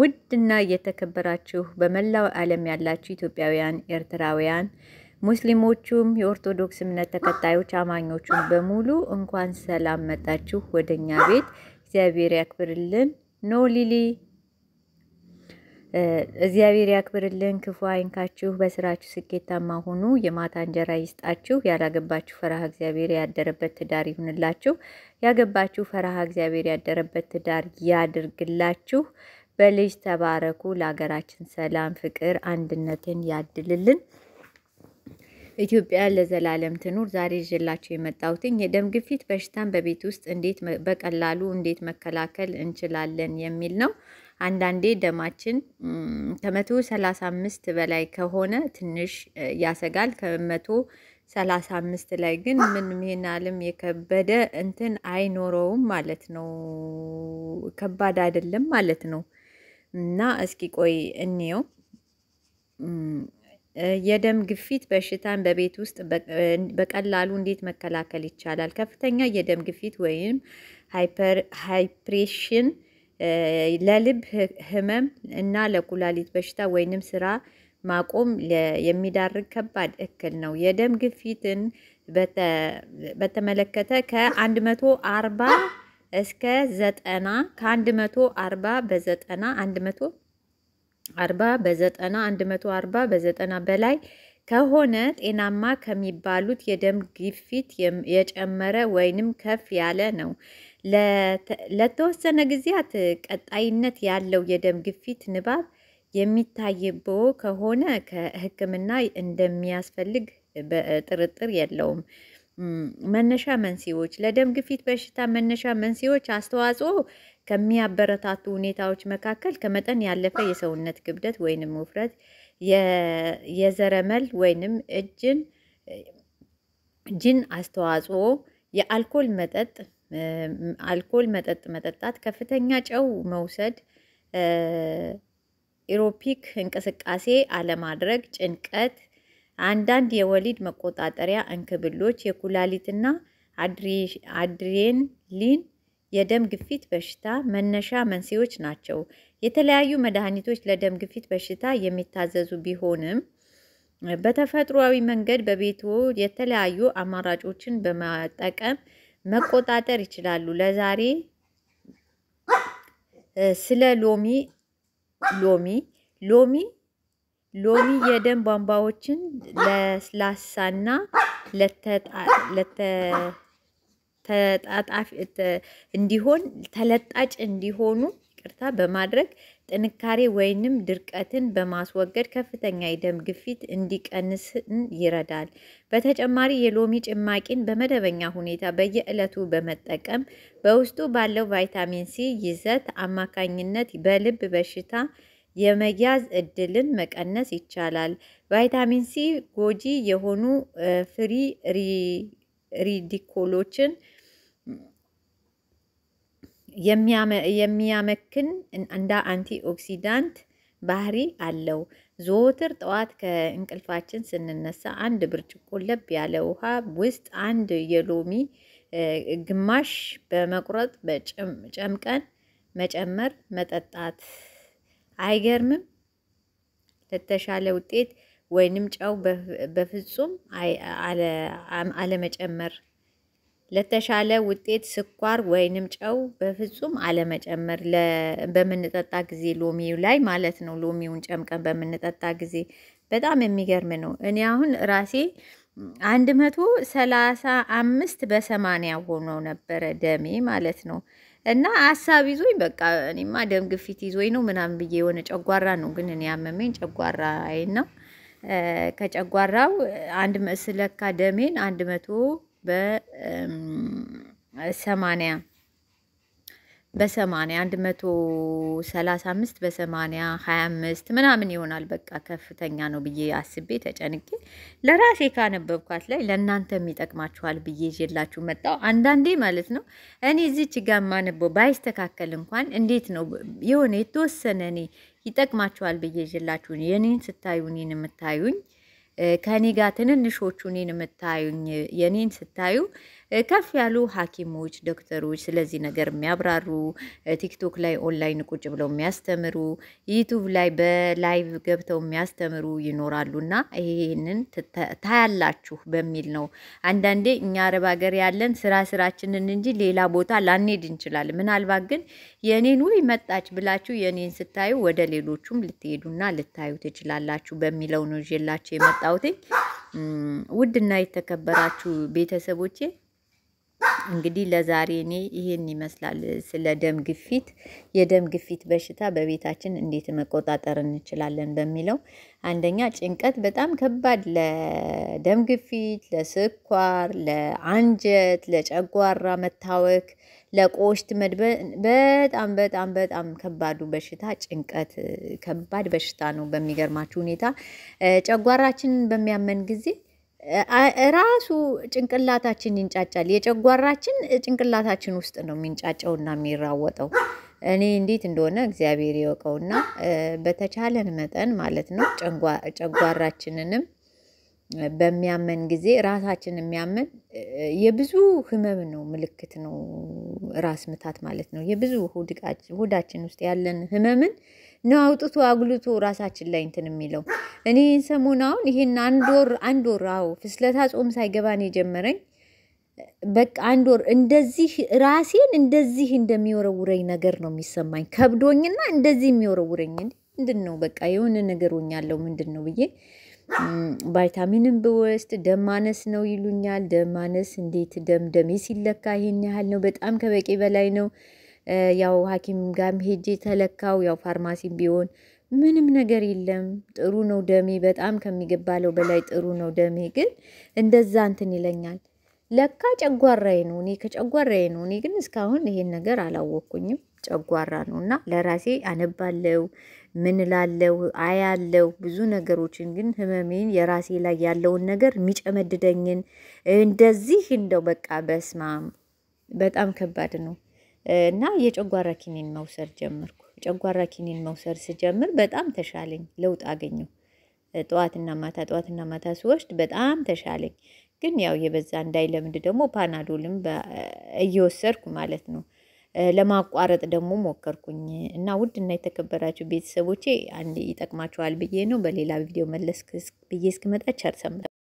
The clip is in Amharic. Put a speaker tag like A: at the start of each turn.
A: ውድና እየተከበራችሁ በመላው ዓለም ያላችሁ ኢትዮጵያውያን፣ ኤርትራውያን፣ ሙስሊሞቹም የኦርቶዶክስ እምነት ተከታዮች አማኞቹም በሙሉ እንኳን ሰላም መጣችሁ ወደ እኛ ቤት። እግዚአብሔር ያክብርልን። ኖ ሊሊ እግዚአብሔር ያክብርልን፣ ክፉ አይንካችሁ፣ በስራችሁ ስኬታማ ሁኑ፣ የማታ እንጀራ ይስጣችሁ፣ ያላገባችሁ ፈረሃ እግዚአብሔር ያደረበት ትዳር ይሁንላችሁ፣ ያገባችሁ ፈረሃ እግዚአብሔር ያደረበት ትዳር ያድርግላችሁ። በልጅ ተባረኩ። ለሀገራችን ሰላም፣ ፍቅር፣ አንድነትን ያድልልን። ኢትዮጵያ ለዘላለም ትኑር። ዛሬ ይዤላችሁ የመጣሁትኝ የደም ግፊት በሽታን በቤት ውስጥ እንዴት በቀላሉ እንዴት መከላከል እንችላለን የሚል ነው። አንዳንዴ ደማችን ከመቶ ሰላሳ አምስት በላይ ከሆነ ትንሽ ያሰጋል። ከመቶ ሰላሳ አምስት ላይ ግን ምን ምናልም የከበደ እንትን አይኖረውም ማለት ነው። ከባድ አይደለም ማለት ነው። እና እስኪ ቆይ እንየው። የደም ግፊት በሽታን በቤት ውስጥ በቀላሉ እንዴት መከላከል ይቻላል? ከፍተኛ የደም ግፊት ወይም ሃይፕሬሽን ለልብ ህመም እና ለኩላሊት በሽታ ወይንም ስራ ማቆም የሚዳርግ ከባድ እክል ነው። የደም ግፊትን በተመለከተ ከ አርባ እስከ ዘጠና ከአንድ መቶ አርባ በዘጠና አንድ መቶ አርባ በዘጠና አንድ መቶ አርባ በዘጠና በላይ ከሆነ ጤናማ ከሚባሉት የደም ግፊት የጨመረ ወይንም ከፍ ያለ ነው። ለተወሰነ ጊዜያት ቀጣይነት ያለው የደም ግፊት ንባብ የሚታይብዎ ከሆነ ከሕክምና እንደሚያስፈልግ ጥርጥር የለውም። መነሻ መንስኤዎች ለደም ግፊት በሽታ መነሻ መንስኤዎች አስተዋጽኦ ከሚያበረታቱ ሁኔታዎች መካከል ከመጠን ያለፈ የሰውነት ክብደት ወይንም ውፍረት፣ የዘረመል ወይንም እጅን ጅን አስተዋጽኦ፣ የአልኮል መጠጥ አልኮል መጠጥ መጠጣት፣ ከፍተኛ ጨው መውሰድ፣ ኢሮፒክ እንቅስቃሴ አለማድረግ፣ ጭንቀት አንዳንድ የወሊድ መቆጣጠሪያ እንክብሎች የኩላሊትና አድሬንሊን የደም ግፊት በሽታ መነሻ መንስኤዎች ናቸው። የተለያዩ መድኃኒቶች ለደም ግፊት በሽታ የሚታዘዙ ቢሆንም በተፈጥሯዊ መንገድ በቤት የተለያዩ አማራጮችን በመጠቀም መቆጣጠር ይችላሉ። ለዛሬ ስለ ሎሚ ሎሚ ሎሚ ሎሚ የደም ቧንቧዎችን ለስላሳና ተጣጣፊ እንዲሆን ተለጣጭ እንዲሆኑ ቅርታ በማድረግ ጥንካሬ ወይንም ድርቀትን በማስወገድ ከፍተኛ የደም ግፊት እንዲቀንስ ይረዳል። በተጨማሪ የሎሚ ጭማቂን በመደበኛ ሁኔታ በየዕለቱ በመጠቀም በውስጡ ባለው ቫይታሚን ሲ ይዘት አማካኝነት በልብ በሽታ የመያዝ እድልን መቀነስ ይቻላል። ቫይታሚን ሲ ጎጂ የሆኑ ፍሪ ሪዲኮሎችን የሚያመክን እንደ አንቲ ኦክሲዳንት ባህሪ አለው። ዘወትር ጠዋት ከእንቅልፋችን ስንነሳ አንድ ብርጭቆ ለብ ያለ ውሃ ውስጥ አንድ የሎሚ ግማሽ በመቁረጥ ጨምቀን መጨመር መጠጣት አይገርምም? ለተሻለ ውጤት ወይንም ጨው በፍጹም አለመጨመር። ለተሻለ ውጤት ስኳር ወይንም ጨው በፍጹም አለመጨመር። በምንጠጣ ጊዜ ሎሚው ላይ ማለት ነው። ሎሚውን ጨምቀን በምንጠጣ ጊዜ በጣም የሚገርም ነው። እኔ አሁን ራሴ አንድ መቶ ሰላሳ አምስት በሰማንያ ሆኖ ነበረ ደሜ ማለት ነው። እና ሀሳብ ይዞኝ በቃ እኔማ ደም ግፊት ይዞኝ ነው ምናምን ብዬ የሆነ ጨጓራ ነው ግን እኔ ያመመኝ ጨጓራ አይን ነው። ከጨጓራው አንድ መስለካ ደሜን አንድ መቶ በሰማንያ በሰማንያ አንድ መቶ ሰላሳ አምስት በሰማንያ ሀያ አምስት ምናምን ይሆናል። በቃ ከፍተኛ ነው ብዬ አስቤ ተጨንቄ ለራሴ ካነበብኳት ላይ ለእናንተም ይጠቅማችኋል ብዬ ይዤላችሁ መጣሁ። አንዳንዴ ማለት ነው እኔ እዚች ጋ ማነበው ባይስተካከል እንኳን እንዴት ነው የሆነ የተወሰነ እኔ ይጠቅማችኋል ብዬ ይዤላችሁ የኔን ስታዩ እኔን የምታዩኝ ከኔ ጋር ትንንሾቹ እኔን የምታዩኝ የኔን ስታዩ ከፍ ያሉ ሐኪሞች፣ ዶክተሮች ስለዚህ ነገር የሚያብራሩ ቲክቶክ ላይ ኦንላይን ቁጭ ብለው የሚያስተምሩ ዩቱብ ላይ በላይቭ ገብተው የሚያስተምሩ ይኖራሉና ይህንን ታያላችሁ በሚል ነው። አንዳንዴ እኛ አረብ ሀገር ያለን ስራ ስራችንን እንጂ ሌላ ቦታ ላንሄድ እንችላለን። ምናልባት ግን የኔን ውይ መጣች ብላችሁ የኔን ስታዩ ወደ ሌሎቹም ልትሄዱና ልታዩ ትችላላችሁ በሚለው ነው ይዤላችሁ የመጣሁት። ውድና የተከበራችሁ ቤተሰቦቼ እንግዲህ ለዛሬ እኔ ይሄን ይመስላል ስለ ደም ግፊት የደም ግፊት በሽታ በቤታችን እንዴት መቆጣጠር እንችላለን በሚለው አንደኛ ጭንቀት በጣም ከባድ ለደም ግፊት፣ ለስኳር፣ ለአንጀት፣ ለጨጓራ መታወክ፣ ለቆሽት መድበን በጣም በጣም በጣም ከባዱ በሽታ ጭንቀት ከባድ በሽታ ነው። በሚገርማችሁ ሁኔታ ጨጓራችንን በሚያመን ጊዜ ራሱ ጭንቅላታችን ይንጫጫል። የጨጓራችን ጭንቅላታችን ውስጥ ነው የሚንጫጨውና የሚራወጠው። እኔ እንዴት እንደሆነ እግዚአብሔር ይወቀውና በተቻለን መጠን ማለት ነው ጨጓራችንንም በሚያመን ጊዜ ራሳችን የሚያመን የብዙ ህመም ነው፣ ምልክት ነው። ራስ ምታት ማለት ነው። የብዙ ሆዳችን ውስጥ ያለን ህመምን ነው አውጥቶ አጉልቶ ራሳችን ላይ እንትን የሚለው። እኔ ሰሞን አሁን ይሄን አንድ ወር አንድ ወር አዎ ፍስለታ ጾም ሳይገባን የጀመረኝ በቃ አንድ ወር እንደዚህ ራሴን እንደዚህ እንደሚወረውረኝ ነገር ነው የሚሰማኝ። ከብዶኝና እንደዚህ የሚወረውረኝ ምንድን ነው በቃ የሆነ ነገር ሆኛለሁ ምንድን ነው ብዬ ቫይታሚንም ብወስድ ደም ማነስ ነው ይሉኛል። ደም ማነስ እንዴት ደም ደሜ ሲለካ ይሄን ያህል ነው፣ በጣም ከበቂ በላይ ነው። ያው ሐኪም ጋም ሄጄ ተለካው። ያው ፋርማሲም ቢሆን ምንም ነገር የለም ጥሩ ነው ደሜ፣ በጣም ከሚገባለው በላይ ጥሩ ነው ደሜ። ግን እንደዛ እንትን ይለኛል። ለካ ጨጓራዬ ነው እኔ ከጨጓራዬ ነው። እኔ ግን እስካሁን ይሄን ነገር አላወቅኩኝም። ጨጓራ ነው እና ለራሴ አነባለው ምንላለው አያለው ብዙ ነገሮችን ግን ህመሜን የራሴ ላይ ያለውን ነገር የሚጨመድደኝን እንደዚህ እንደው በቃ በስማም በጣም ከባድ ነው እና የጨጓራ ኪኒን መውሰድ ጀመርኩ። የጨጓራ ኪኒን መውሰድ ስጀምር በጣም ተሻለኝ፣ ለውጥ አገኘሁ። ጠዋትና ማታ ጠዋትና ማታ ስወስድ በጣም ተሻለኝ። ግን ያው የበዛ እንዳይለምድ ደግሞ ፓናዶልም እየወሰድኩ ማለት ነው ለማቋረጥ ደግሞ ሞከርኩኝ እና ውድ እና የተከበራችሁ ቤተሰቦቼ አንድ ይጠቅማችኋል ብዬ ነው። በሌላ ቪዲዮ መለስ ብዬ እስክመጣ ቸር ሰንብቱ።